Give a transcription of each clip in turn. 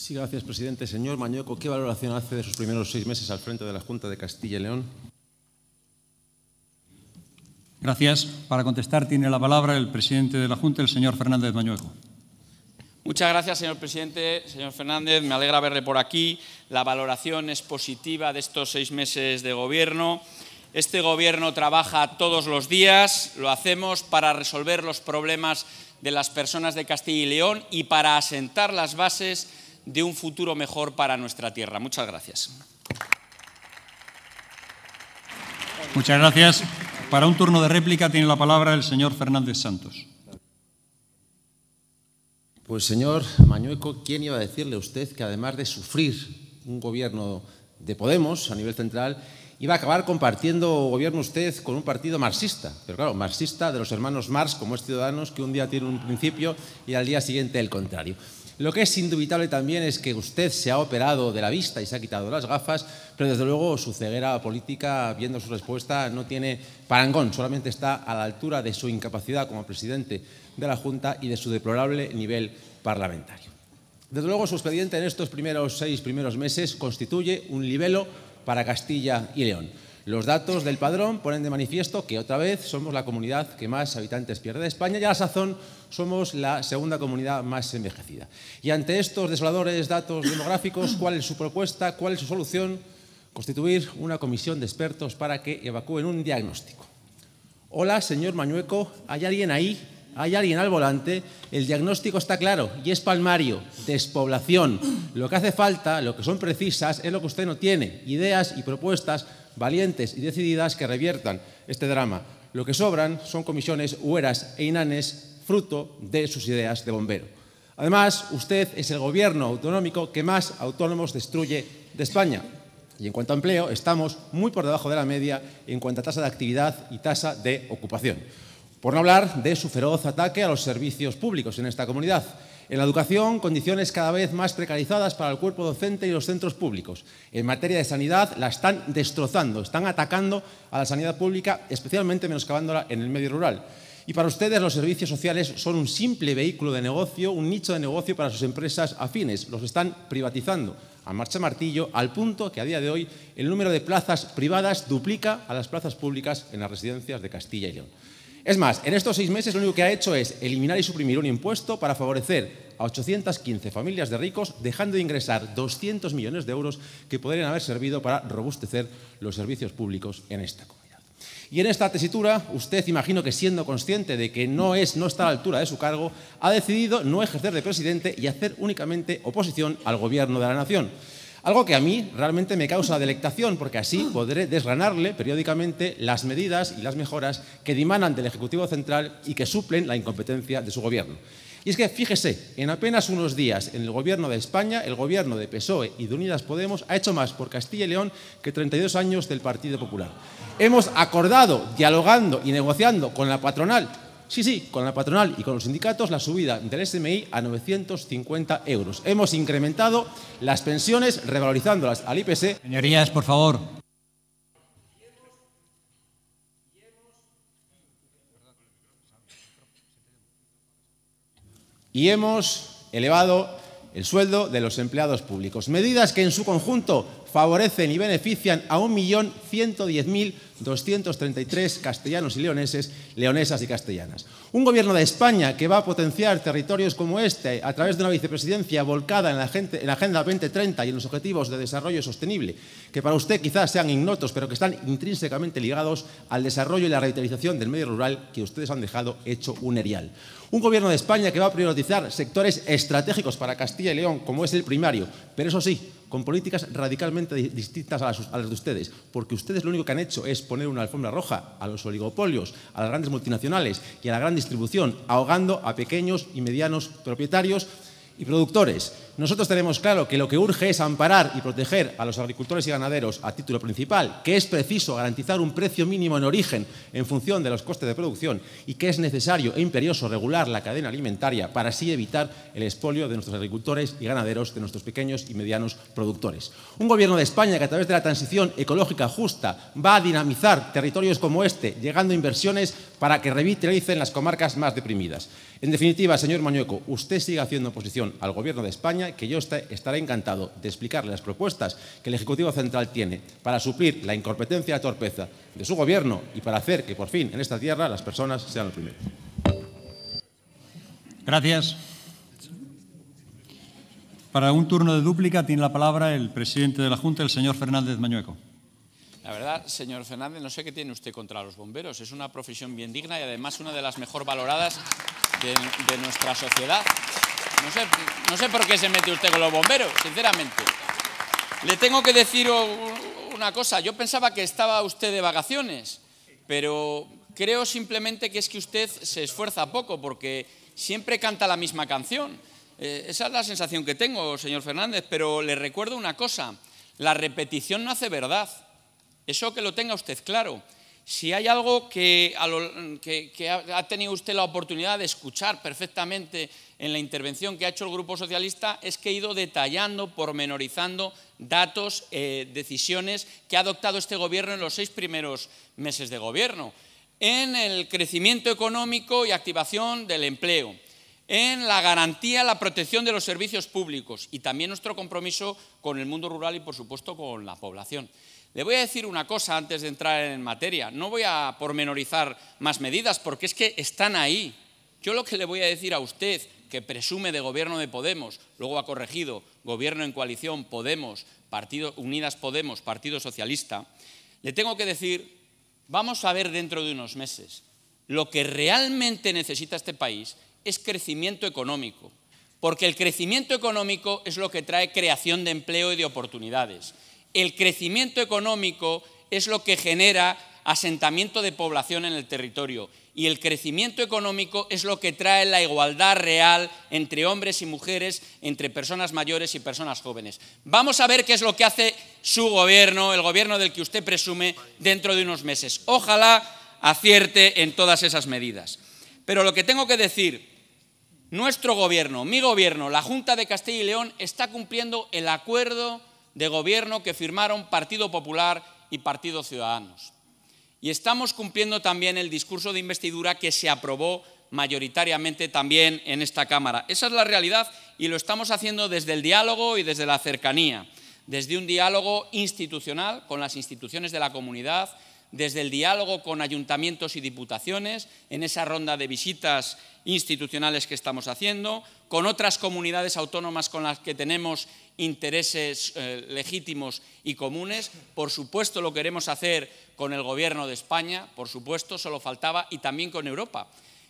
Sí, gracias, presidente. Señor Mañueco, ¿qué valoración hace de sus primeros seis meses al frente de la Junta de Castilla y León? Gracias. Para contestar tiene la palabra el presidente de la Junta, el señor Fernández Mañueco. Muchas gracias, señor presidente. Señor Fernández, me alegra verle por aquí. La valoración es positiva de estos seis meses de gobierno. Este gobierno trabaja todos los días, lo hacemos para resolver los problemas de las personas de Castilla y León y para asentar las bases de un futuro mejor para nuestra tierra. Muchas gracias. Muchas gracias. Para un turno de réplica tiene la palabra el señor Fernández Santos. Pues señor Mañueco, ¿quién iba a decirle a usted que además de sufrir un gobierno de Podemos a nivel central, iba a acabar compartiendo gobierno usted con un partido marxista, pero claro, marxista de los hermanos Marx, como es Ciudadanos, que un día tiene un principio y al día siguiente el contrario. Lo que es indubitable también es que usted se ha operado de la vista y se ha quitado las gafas, pero desde luego su ceguera política, viendo su respuesta, no tiene parangón, solamente está a la altura de su incapacidad como presidente de la Junta y de su deplorable nivel parlamentario. Desde luego su expediente en estos primeros seis primeros meses constituye un libelo para Castilla y León. Los datos del padrón ponen de manifiesto que otra vez somos la comunidad que más habitantes pierde de España y a la sazón somos la segunda comunidad más envejecida. Y ante estos desoladores datos demográficos, ¿cuál es su propuesta? ¿Cuál es su solución? Constituir una comisión de expertos para que evacúen un diagnóstico. Hola, señor Mañueco, ¿hay alguien ahí hay alguien al volante, el diagnóstico está claro y es palmario, despoblación. Lo que hace falta, lo que son precisas, es lo que usted no tiene, ideas y propuestas valientes y decididas que reviertan este drama. Lo que sobran son comisiones hueras e inanes, fruto de sus ideas de bombero. Además, usted es el gobierno autonómico que más autónomos destruye de España. Y en cuanto a empleo, estamos muy por debajo de la media en cuanto a tasa de actividad y tasa de ocupación. Por no hablar de su feroz ataque a los servicios públicos en esta comunidad. En la educación, condiciones cada vez más precarizadas para el cuerpo docente y los centros públicos. En materia de sanidad, la están destrozando, están atacando a la sanidad pública, especialmente menoscabándola en el medio rural. Y para ustedes los servicios sociales son un simple vehículo de negocio, un nicho de negocio para sus empresas afines. Los están privatizando a marcha martillo, al punto que a día de hoy el número de plazas privadas duplica a las plazas públicas en las residencias de Castilla y León. Es más, en estos seis meses lo único que ha hecho es eliminar y suprimir un impuesto para favorecer a 815 familias de ricos, dejando de ingresar 200 millones de euros que podrían haber servido para robustecer los servicios públicos en esta comunidad. Y en esta tesitura, usted, imagino que siendo consciente de que no es, no está a la altura de su cargo, ha decidido no ejercer de presidente y hacer únicamente oposición al gobierno de la nación. Algo que a mí realmente me causa delectación, porque así podré desgranarle periódicamente las medidas y las mejoras que dimanan del Ejecutivo Central y que suplen la incompetencia de su gobierno. Y es que, fíjese, en apenas unos días en el gobierno de España, el gobierno de PSOE y de Unidas Podemos ha hecho más por Castilla y León que 32 años del Partido Popular. Hemos acordado, dialogando y negociando con la patronal Sí, sí, con la patronal y con los sindicatos, la subida del SMI a 950 euros. Hemos incrementado las pensiones revalorizándolas al IPC. Señorías, por favor. Y hemos elevado el sueldo de los empleados públicos. Medidas que en su conjunto favorecen y benefician a 1.110.233 castellanos y leoneses, leonesas y castellanas. Un gobierno de España que va a potenciar territorios como este a través de una vicepresidencia volcada en la, gente, en la Agenda 2030 y en los Objetivos de Desarrollo Sostenible, que para usted quizás sean ignotos, pero que están intrínsecamente ligados al desarrollo y la revitalización del medio rural que ustedes han dejado hecho un erial. Un gobierno de España que va a priorizar sectores estratégicos para Castilla y León, como es el primario, pero eso sí, con políticas radicalmente distintas a las, de ustedes, porque ustedes lo único que han hecho es poner una alfombra roja a los oligopolios, a las grandes multinacionales y a la gran distribución, ahogando a pequeños y medianos propietarios y productores. Nosotros tenemos claro que lo que urge es amparar y proteger a los agricultores y ganaderos a título principal, que es preciso garantizar un precio mínimo en origen en función de los costes de producción y que es necesario e imperioso regular la cadena alimentaria para así evitar el expolio de nuestros agricultores y ganaderos, de nuestros pequeños y medianos productores. Un gobierno de España que a través de la transición ecológica justa va a dinamizar territorios como este, llegando a inversiones para que revitalicen las comarcas más deprimidas. En definitiva, señor Mañueco, usted sigue haciendo oposición al Gobierno de España que yo estaré encantado de explicarle las propuestas que el Ejecutivo Central tiene para suplir la incompetencia y la torpeza de su Gobierno y para hacer que por fin en esta tierra las personas sean los primeros. Gracias. Para un turno de dúplica tiene la palabra el presidente de la Junta, el señor Fernández Mañueco. La verdad, señor Fernández, no sé qué tiene usted contra los bomberos. Es una profesión bien digna y además una de las mejor valoradas de, de nuestra sociedad. No sé, por qué se mete usted con los bomberos, sinceramente. Le tengo que decir una cosa. Yo pensaba que estaba usted de vacaciones, pero creo simplemente que es que usted se esfuerza poco porque siempre canta la misma canción. Eh, esa es la sensación que tengo, señor Fernández, pero le recuerdo una cosa. La repetición no hace verdad. Eso que lo tenga usted claro. Si hay algo que, ha tenido usted la oportunidad de escuchar perfectamente en la intervención que ha hecho el Grupo Socialista es que he ido detallando, pormenorizando datos, eh, decisiones que ha adoptado este Gobierno en los seis primeros meses de Gobierno en el crecimiento económico y activación del empleo en la garantía, la protección de los servicios públicos y también nuestro compromiso con el mundo rural y, por supuesto, con la población. Le voy a decir una cosa antes de entrar en materia. No voy a pormenorizar más medidas porque es que están ahí. Yo lo que le voy a decir a usted, que presume de gobierno de Podemos, luego ha corregido gobierno en coalición Podemos, Partido, Unidas Podemos, Partido Socialista, le tengo que decir, vamos a ver dentro de unos meses lo que realmente necesita este país es crecimiento económico, porque el crecimiento económico es lo que trae creación de empleo y de oportunidades. El crecimiento económico es lo que genera asentamiento de población en el territorio y el crecimiento económico es lo que trae la igualdad real entre hombres y mujeres, entre personas mayores y personas jóvenes. Vamos a ver qué es lo que hace su gobierno, el gobierno del que usted presume, dentro de unos meses. Ojalá acierte en todas esas medidas. Pero lo que tengo que decir nuestro gobierno, mi gobierno, la Junta de Castilla y León está cumpliendo el acuerdo de gobierno que firmaron Partido Popular y Partido Ciudadanos. Y estamos cumpliendo también el discurso de investidura que se aprobó mayoritariamente también en esta Cámara. Esa es la realidad y lo estamos haciendo desde el diálogo y desde la cercanía, desde un diálogo institucional con las instituciones de la comunidad, desde el diálogo con ayuntamientos y diputaciones, en esa ronda de visitas institucionales que estamos haciendo, con otras comunidades autónomas con las que tenemos intereses eh, legítimos y comunes. Por supuesto lo queremos hacer con el Gobierno de España, por supuesto, solo faltaba, y también con Europa.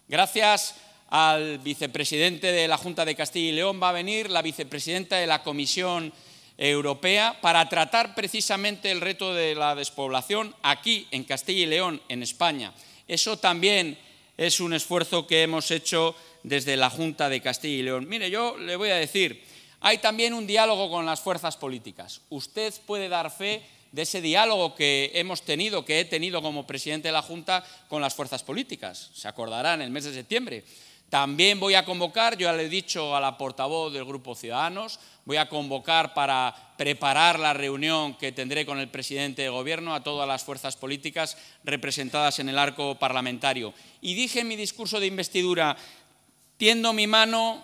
Gracias al vicepresidente de la Junta de Castilla y León va a venir la vicepresidenta de la Comisión Europea para tratar precisamente el reto de la despoblación aquí, en Castilla y León, en España. Eso también es un esfuerzo que hemos hecho desde la Junta de Castilla y León. Mire, yo le voy a decir, hay también un diálogo con las fuerzas políticas. Usted puede dar fe de ese diálogo que hemos tenido, que he tenido como presidente de la Junta con las fuerzas políticas. Se acordará en el mes de septiembre también voy a convocar, yo ya le he dicho a la portavoz del Grupo Ciudadanos, voy a convocar para preparar la reunión que tendré con el presidente de Gobierno a todas las fuerzas políticas representadas en el arco parlamentario. Y dije en mi discurso de investidura, tiendo mi mano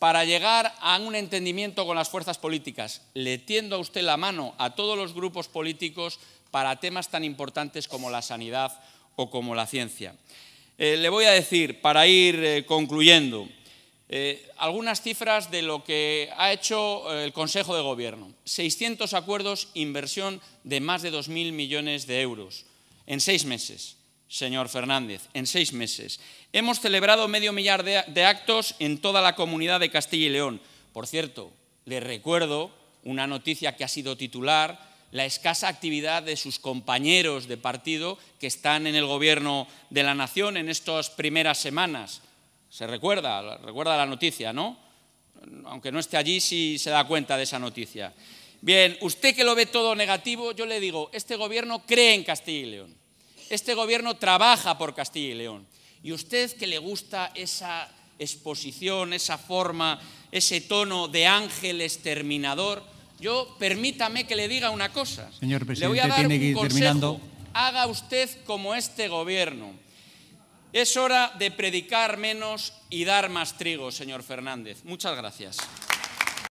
para llegar a un entendimiento con las fuerzas políticas. Le tiendo a usted la mano a todos los grupos políticos para temas tan importantes como la sanidad o como la ciencia. Eh, le voy a decir, para ir eh, concluyendo, eh, algunas cifras de lo que ha hecho el Consejo de Gobierno. 600 acuerdos, inversión de más de 2.000 millones de euros en seis meses, señor Fernández, en seis meses. Hemos celebrado medio millar de, actos en toda la comunidad de Castilla y León. Por cierto, le recuerdo una noticia que ha sido titular la escasa actividad de sus compañeros de partido que están en el gobierno de la nación en estas primeras semanas. Se recuerda, recuerda la noticia, ¿no? Aunque no esté allí, sí se da cuenta de esa noticia. Bien, usted que lo ve todo negativo, yo le digo, este gobierno cree en Castilla y León. Este gobierno trabaja por Castilla y León. Y usted que le gusta esa exposición, esa forma, ese tono de ángel exterminador, yo permítame que le diga una cosa. Señor presidente, le voy a dar tiene que Haga usted como este gobierno. Es hora de predicar menos y dar más trigo, señor Fernández. Muchas gracias.